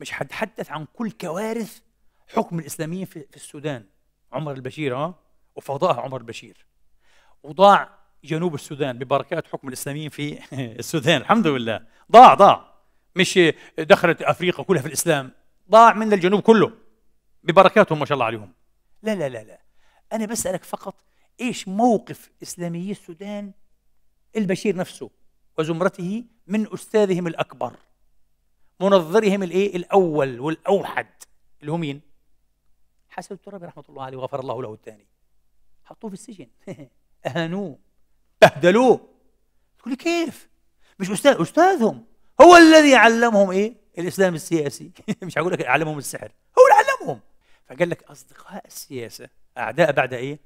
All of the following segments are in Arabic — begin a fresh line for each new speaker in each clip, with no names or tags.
مش هتحدث عن كل كوارث حكم الاسلاميين في, في السودان عمر البشير اه وفضاها عمر البشير وضاع جنوب السودان ببركات حكم الاسلاميين في السودان الحمد لله ضاع ضاع مش دخلت افريقيا كلها في الاسلام ضاع من الجنوب كله ببركاتهم ما شاء الله عليهم لا لا لا لا انا بسالك فقط ايش موقف اسلاميي السودان البشير نفسه وزمرته من استاذهم الاكبر منظرهم الايه الاول والاوحد اللي هو مين حسن الترابي رحمه الله عليه وغفر الله له الثاني حطوه في السجن اهانوه بهدلوه تقول كيف مش استاذ استاذهم هو الذي علمهم ايه الاسلام السياسي مش هقول لك علمهم السحر هو اللي علمهم فقال لك اصدقاء السياسه اعداء بعد ايه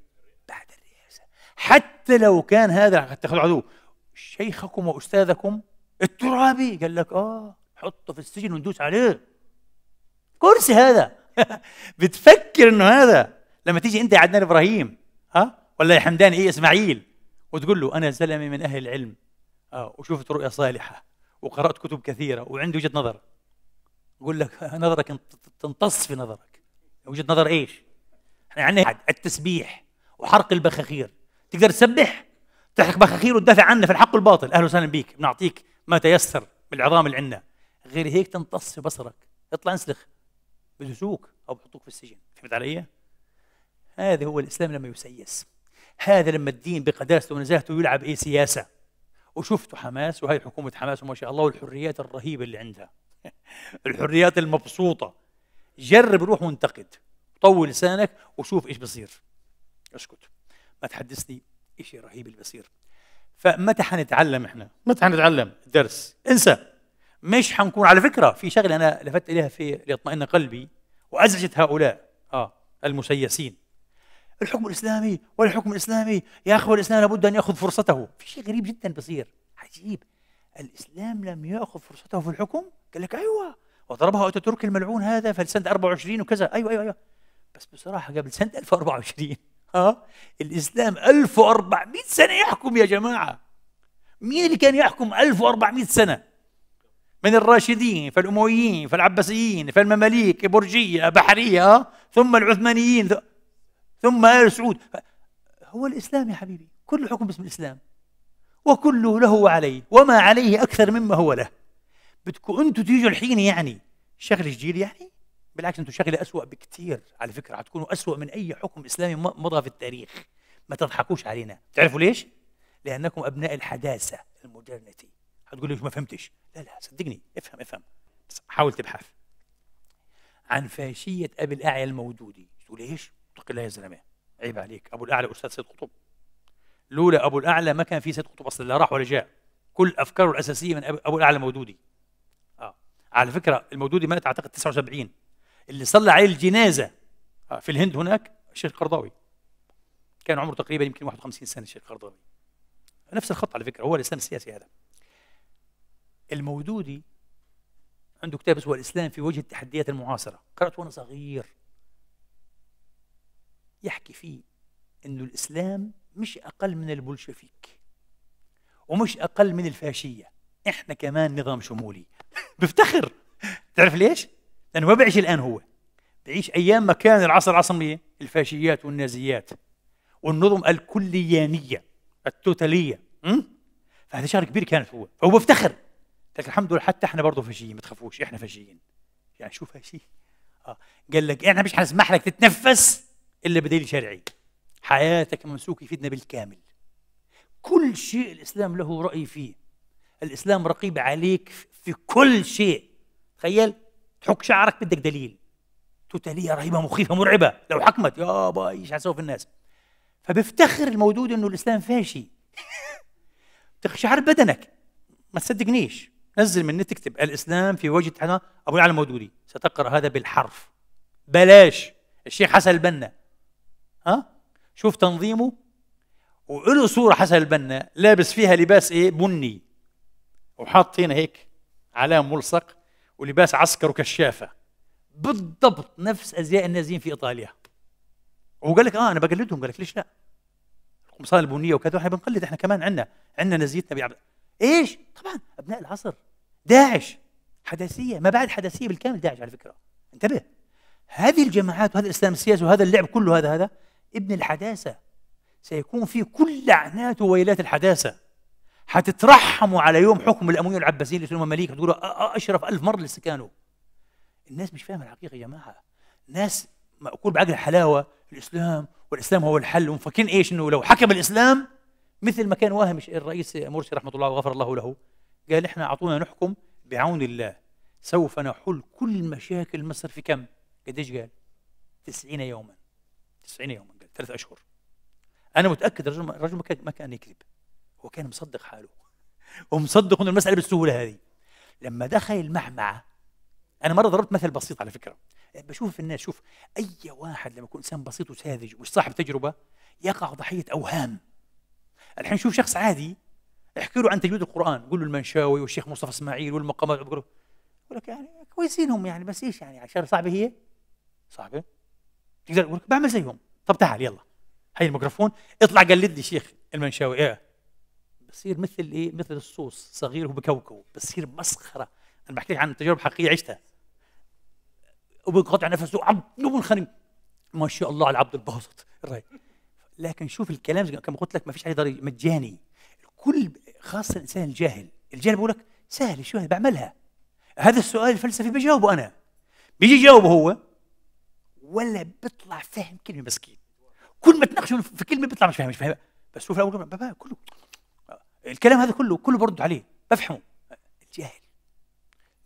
بعد الرئاسه حتى لو كان هذا اتخذوا عدو شيخكم واستاذكم الترابي قال لك اه حطه في السجن وندوس عليه كرسي هذا بتفكر انه هذا لما تيجي انت يا عدنان ابراهيم ها ولا يا حمدان ايه اسماعيل وتقول له انا زلمه من اهل العلم اه وشفت رؤيا صالحه وقرات كتب كثيره وعندي وجهه نظر يقول لك نظرك تمتص في نظرك وجهه نظر ايش؟ احنا عندنا التسبيح وحرق البخاخير تقدر تسبح تحرق بخاخير وتدافع عنه في الحق والباطل اهلا وسهلا بيك بنعطيك ما تيسر بالعظام اللي عندنا غير هيك تمتص في بصرك اطلع انسلخ بدوسوك او بحطوك في السجن فهمت علي؟ هذا هو الاسلام لما يسيس هذا لما الدين بقداسته ونزاهته يلعب ايه سياسه وشفتوا حماس وهي حكومه حماس وما شاء الله والحريات الرهيبه اللي عندها الحريات المبسوطه جرب روح وانتقد طول لسانك وشوف ايش بصير اسكت ما تحدثني شيء رهيب اللي بصير فمتى حنتعلم احنا متى حنتعلم درس انسى مش حنكون على فكره في شغله انا لفت اليها في ليطمئن قلبي وازعجت هؤلاء اه المسيسين الحكم الاسلامي والحكم الاسلامي يا اخوه الاسلام لابد ان ياخذ فرصته في شيء غريب جدا بصير عجيب الاسلام لم ياخذ فرصته في الحكم قال لك ايوه وضربها اتاتورك الملعون هذا في سنه 24 وكذا ايوه ايوه ايوه بس بصراحه قبل سنه 1024 اه الاسلام 1400 سنه يحكم يا جماعه مين اللي كان يحكم 1400 سنه من الراشدين فالأمويين فالعباسيين فالمماليك برجية بحرية آه؟ ثم العثمانيين ثم آل سعود هو الإسلام يا حبيبي كل حكم باسم الإسلام وكله له وعليه وما عليه أكثر مما هو له بدكم أنتم تيجوا الحين يعني شغل الجيل يعني بالعكس أنتم شغلة أسوأ بكثير على فكرة حتكونوا أسوأ من أي حكم إسلامي مضى في التاريخ ما تضحكوش علينا تعرفوا ليش؟ لأنكم أبناء الحداثة المودرنتي هتقول لي ما فهمتش لا لا صدقني افهم افهم حاول تبحث عن فاشيه ابي الاعلى الموجودي تقول ايش؟ اتق الله يا زلمه عيب عليك ابو الاعلى استاذ سيد قطب لولا ابو الاعلى ما كان في سيد قطب اصلا لا راح ولا جاء كل افكاره الاساسيه من ابو الاعلى الموجودي اه على فكره الموجودي مات اعتقد 79 اللي صلى عليه الجنازه آه. في الهند هناك الشيخ قرضاوي كان عمره تقريبا يمكن 51 سنه الشيخ قرضاوي نفس الخط على فكره هو الإسلام السياسي هذا المودودي عنده كتاب اسمه الإسلام في وجه التحديات المعاصرة قرأته وأنا صغير يحكي فيه أنه الإسلام مش أقل من البولشفيك ومش أقل من الفاشية إحنا كمان نظام شمولي بفتخر تعرف ليش؟ لأنه ما بعيش الآن هو بعيش أيام ما كان العصر العصمي إيه؟ الفاشيات والنازيات والنظم الكليانية التوتالية م? فهذا شهر كبير كانت هو فهو بفتخر لك الحمد لله حتى احنا برضه فاشيين ما تخافوش احنا فاشيين يعني شوف هالشيء اه قال لك احنا مش هنسمح لك تتنفس الا بدليل شرعي حياتك ممسوك يفيدنا بالكامل كل شيء الاسلام له راي فيه الاسلام رقيب عليك في كل شيء تخيل تحك شعرك بدك دليل توتاليه رهيبه مخيفه مرعبه لو حكمت يا باي ايش حسوي في الناس فبفتخر الموجود انه الاسلام فاشي تخشعر بدنك ما تصدقنيش نزل من النت اكتب الاسلام في وجه حنا ابو العلي المودودي ستقرا هذا بالحرف بلاش الشيخ حسن البنا ها شوف تنظيمه وله صوره حسن البنا لابس فيها لباس ايه بني وحاط هنا هيك علام ملصق ولباس عسكر وكشافه بالضبط نفس ازياء النازيين في ايطاليا وقال لك اه انا بقلدهم قال لك ليش لا القمصان البنيه وكذا احنا بنقلد احنا كمان عندنا عندنا نازيتنا ايش؟ طبعا ابناء العصر داعش حداثيه ما بعد حداثيه بالكامل داعش على فكره انتبه هذه الجماعات وهذا الاسلام السياسي وهذا اللعب كله هذا هذا ابن الحداثه سيكون فيه كل لعنات وويلات الحداثه حتترحموا على يوم حكم الامويين العباسيين اللي اسمهم مليك تقولوا اشرف ألف مره لسه كانوا الناس مش فاهمه الحقيقه يا جماعه ناس مأكول بعقل حلاوه الاسلام والاسلام هو الحل ومفكرين ايش انه لو حكم الاسلام مثل ما كان واهم الرئيس مرسي رحمه الله وغفر الله له قال احنا اعطونا نحكم بعون الله سوف نحل كل مشاكل مصر في كم؟ قديش قال؟ 90 يوما 90 يوما قال ثلاث اشهر انا متاكد الرجل الرجل ما كان ما كان يكذب هو كان مصدق حاله ومصدق انه المساله بالسهوله هذه لما دخل المعمعه انا مره ضربت مثل بسيط على فكره بشوف الناس شوف اي واحد لما يكون انسان بسيط وساذج وصاحب تجربه يقع ضحيه اوهام الحين شوف شخص عادي احكي له عن تجويد القران قول له المنشاوي والشيخ مصطفى اسماعيل والمقامات يقول لك يعني كويسين هم يعني بس ايش يعني عشان صعبه هي صعبه تقدر تقول لك بعمل زيهم طب تعال يلا هي الميكروفون اطلع قلد لي شيخ المنشاوي ايه بصير مثل ايه مثل الصوص صغير وبكوكو بصير مسخره انا بحكي عن تجارب حقيقيه عشتها وبقطع نفسه عبد خلينا ما شاء الله على عبد الباسط الراي لكن شوف الكلام كما قلت لك ما فيش عليه ضريبه مجاني الكل خاصه الانسان الجاهل الجاهل بيقول لك سهل شو بعملها هذا السؤال الفلسفي بجاوبه انا بيجي يجاوبه هو ولا بيطلع فاهم كلمه مسكين كل ما تناقشه في كلمه بيطلع مش فاهم مش فاهم بس شوف الاول بابا كله الكلام هذا كله كله برد عليه بفهمه الجاهل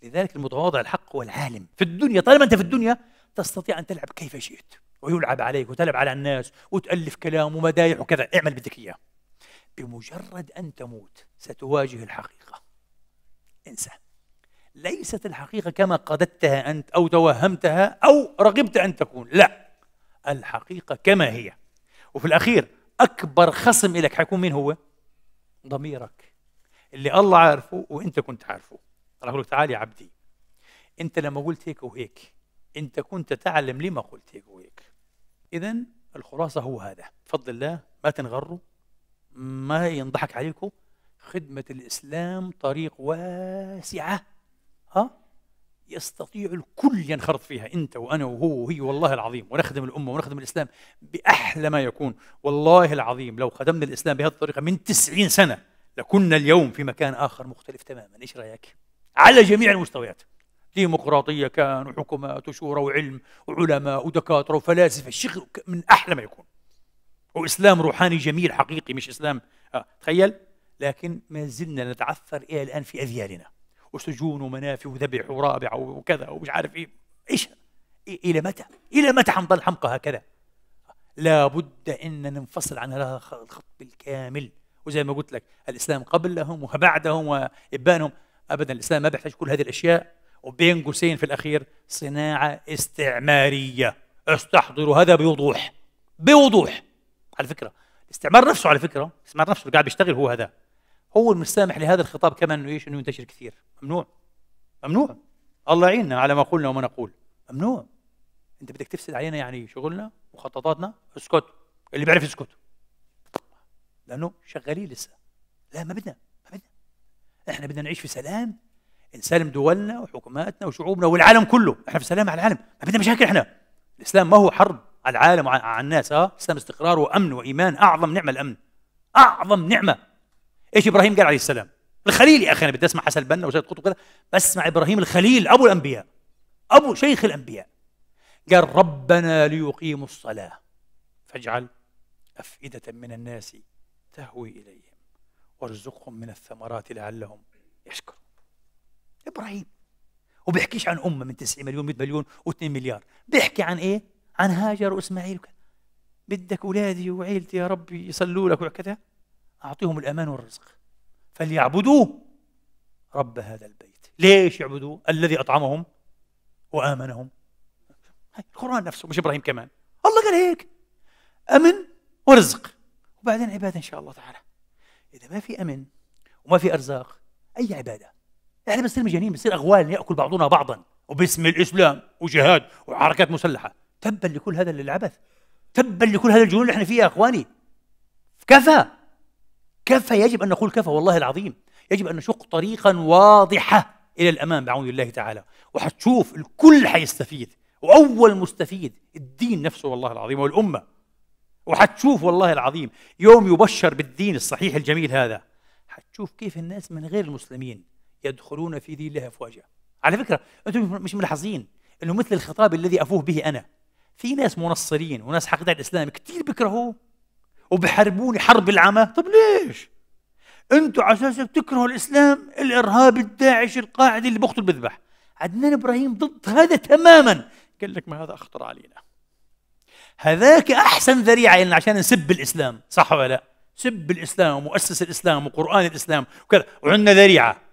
لذلك المتواضع الحق هو العالم في الدنيا طالما انت في الدنيا تستطيع ان تلعب كيف شئت ويلعب عليك وتلعب على الناس وتألف كلام ومدايح وكذا اعمل بدك إياه بمجرد أن تموت ستواجه الحقيقة انسى ليست الحقيقة كما قددتها أنت أو توهمتها أو رغبت أن تكون لا الحقيقة كما هي وفي الأخير أكبر خصم لك حيكون مين هو؟ ضميرك اللي الله عارفه وأنت كنت عارفه راح أقول لك تعال يا عبدي أنت لما قلت هيك وهيك أنت كنت تعلم لما قلت هيك وهيك إذا الخلاصة هو هذا بفضل الله ما تنغروا ما ينضحك عليكم خدمة الإسلام طريق واسعة ها يستطيع الكل ينخرط فيها أنت وأنا وهو وهي والله العظيم ونخدم الأمة ونخدم الإسلام بأحلى ما يكون والله العظيم لو خدمنا الإسلام بهذه الطريقة من تسعين سنة لكنا اليوم في مكان آخر مختلف تماما إيش رأيك؟ على جميع المستويات ديمقراطية كان وحكومات وشورى وعلم وعلماء ودكاترة وفلاسفة الشيخ من أحلى ما يكون وإسلام روحاني جميل حقيقي مش إسلام آه. تخيل لكن ما زلنا نتعثر إلى الآن في أذيالنا وسجون ومنافي وذبح ورابع وكذا ومش عارف إيه إيش إيه، إلى متى؟ إلى متى حنضل حمقى هكذا؟ لابد أن ننفصل عن هذا الخط بالكامل وزي ما قلت لك الإسلام قبلهم وبعدهم وإبانهم أبدا الإسلام ما بيحتاج كل هذه الأشياء وبين قوسين في الأخير صناعة استعمارية استحضروا هذا بوضوح بوضوح على فكرة الاستعمار نفسه على فكرة الاستعمار نفسه اللي قاعد بيشتغل هو هذا هو المسامح لهذا الخطاب كمان انه ايش انه ينتشر كثير ممنوع ممنوع الله يعيننا على ما قلنا وما نقول ممنوع انت بدك تفسد علينا يعني شغلنا مخططاتنا اسكت اللي بيعرف يسكت لانه شغالين لسه لا ما بدنا ما بدنا احنا بدنا نعيش في سلام نسلم دولنا وحكوماتنا وشعوبنا والعالم كله احنا في سلام على العالم ما بدنا مشاكل احنا الاسلام ما هو حرب على العالم وعلى الناس اه الاسلام استقرار وامن وايمان اعظم نعمه الامن اعظم نعمه ايش ابراهيم قال عليه السلام الخليل يا اخي انا بدي اسمع حسن البنا وسيد قطب وكذا بسمع ابراهيم الخليل ابو الانبياء ابو شيخ الانبياء قال ربنا ليقيموا الصلاه فاجعل افئده من الناس تهوي اليهم وارزقهم من الثمرات لعلهم يشكرون ابراهيم وبيحكيش عن امه من 90 مليون 100 مليون و2 مليار بيحكي عن ايه عن هاجر واسماعيل وكذا بدك اولادي وعيلتي يا ربي يصلوا لك وكذا اعطيهم الامان والرزق فليعبدوا رب هذا البيت ليش يعبدوه الذي اطعمهم وامنهم هاي القران نفسه مش ابراهيم كمان الله قال هيك امن ورزق وبعدين عباده ان شاء الله تعالى اذا ما في امن وما في ارزاق اي عباده يعني بنصير مجانين بنصير اغوال ياكل بعضنا بعضا وباسم الاسلام وجهاد وحركات مسلحه تبا لكل هذا العبث تبا لكل هذا الجنون اللي احنا فيه يا اخواني كفى كفى يجب ان نقول كفى والله العظيم يجب ان نشق طريقا واضحه الى الامام بعون الله تعالى وحتشوف الكل حيستفيد واول مستفيد الدين نفسه والله العظيم والامه وحتشوف والله العظيم يوم يبشر بالدين الصحيح الجميل هذا حتشوف كيف الناس من غير المسلمين يدخلون في ذي الله أفواجا على فكرة أنتم مش ملاحظين أنه مثل الخطاب الذي أفوه به أنا في ناس منصرين وناس حقدة الإسلام كثير بكرهوه وبحربوني حرب العمى طب ليش؟ أنتم على أساس بتكرهوا الإسلام الإرهاب الداعش القاعد اللي بقتل بذبح عدنان إبراهيم ضد هذا تماما قال لك ما هذا أخطر علينا هذاك أحسن ذريعة لنا يعني عشان نسب الإسلام صح ولا لا؟ سب الإسلام ومؤسس الإسلام وقرآن الإسلام وكذا وعندنا ذريعة